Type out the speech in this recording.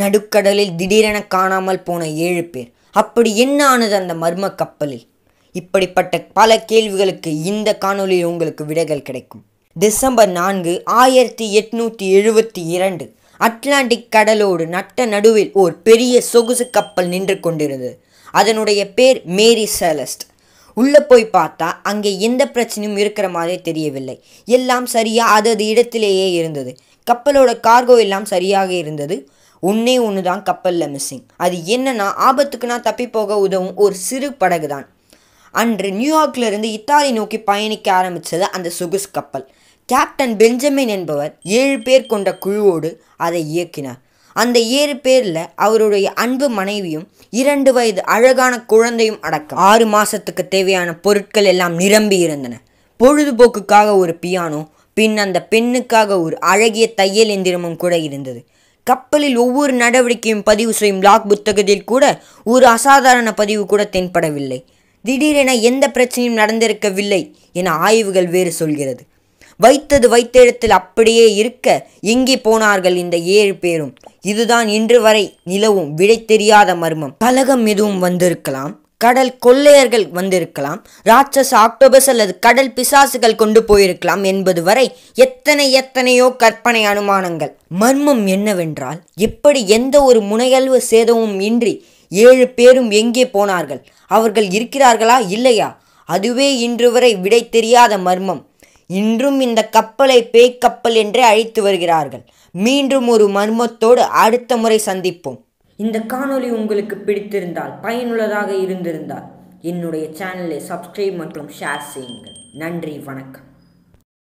நடுக்கடலில் திடீரென காணாமல் போன ஏழு பேர் அப்படி என்ன ஆனது அந்த மர்ம கப்பலில் இப்படிப்பட்ட பல கேள்விகளுக்கு இந்த காணொலியில் உங்களுக்கு விடைகள் கிடைக்கும் டிசம்பர் நான்கு ஆயிரத்தி எட்நூற்றி எழுபத்தி இரண்டு அட்லாண்டிக் கடலோடு நட்ட நடுவில் ஓர் பெரிய சொகுசு கப்பல் நின்று கொண்டிருந்தது அதனுடைய பேர் மேரி செலஸ்ட் உள்ளே போய் பார்த்தா அங்கே எந்த பிரச்சனையும் இருக்கிற மாதிரி தெரியவில்லை எல்லாம் சரியாக அதது இடத்திலேயே இருந்தது கப்பலோட கார்கோ எல்லாம் சரியாக இருந்தது ஒன்றே ஒன்று தான் கப்பலில் மிஸ்ஸிங் அது என்னன்னா ஆபத்துக்குனா தப்பி போக உதவும் ஒரு சிறு படகு தான் அன்று நியூயார்க்லேருந்து இத்தாலி நோக்கி பயணிக்க ஆரம்பித்தது அந்த சுகுஸ் கப்பல் கேப்டன் பெஞ்சமின் என்பவர் ஏழு பேர் கொண்ட குழுவோடு அதை இயக்கினார் அந்த ஏழு பேரில் அவருடைய அன்பு மனைவியும் இரண்டு வயது அழகான குழந்தையும் அடக்கம் ஆறு மாதத்துக்கு தேவையான பொருட்கள் எல்லாம் நிரம்பி இருந்தன பொழுதுபோக்குக்காக ஒரு பியானோ பின் அந்த பெண்ணுக்காக ஒரு அழகிய தையல் எந்திரமும் கூட இருந்தது கப்பலில் ஒவ்வொரு நடவடிக்கையும் பதிவு செய்யும் லாக் புத்தகத்தில் கூட ஒரு அசாதாரண பதிவு கூட தென்படவில்லை திடீரென எந்த பிரச்சனையும் நடந்திருக்கவில்லை என ஆய்வுகள் வேறு சொல்கிறது வைத்தது வைத்த இடத்தில் அப்படியே இருக்க எங்கே போனார்கள் இந்த ஏழு பேரும் இதுதான் இன்று வரை நிலவும் விடை தெரியாத மர்மம் கலகம் எதுவும் வந்திருக்கலாம் கடல் கொள்ளையர்கள் வந்திருக்கலாம் ராட்சஸ் ஆக்டோபஸ் அல்லது கடல் பிசாசுகள் கொண்டு போயிருக்கலாம் என்பது வரை எத்தனை எத்தனையோ கற்பனை அனுமானங்கள் மர்மம் என்னவென்றால் எப்படி எந்த ஒரு முனையல்வு சேதமும் இன்றி ஏழு பேரும் எங்கே போனார்கள் அவர்கள் இருக்கிறார்களா இல்லையா அதுவே இன்று வரை விடை தெரியாத மர்மம் இன்றும் இந்த கப்பலை பேய்க்கப்பல் என்றே அழைத்து வருகிறார்கள் மீண்டும் ஒரு மர்மத்தோடு அடுத்த முறை சந்திப்போம் இந்த காணொளி உங்களுக்கு பிடித்திருந்தால் பயனுள்ளதாக இருந்திருந்தால் என்னுடைய சேனலை சப்ஸ்கிரைப் மற்றும் ஷேர் செய்யுங்கள் நன்றி வணக்கம்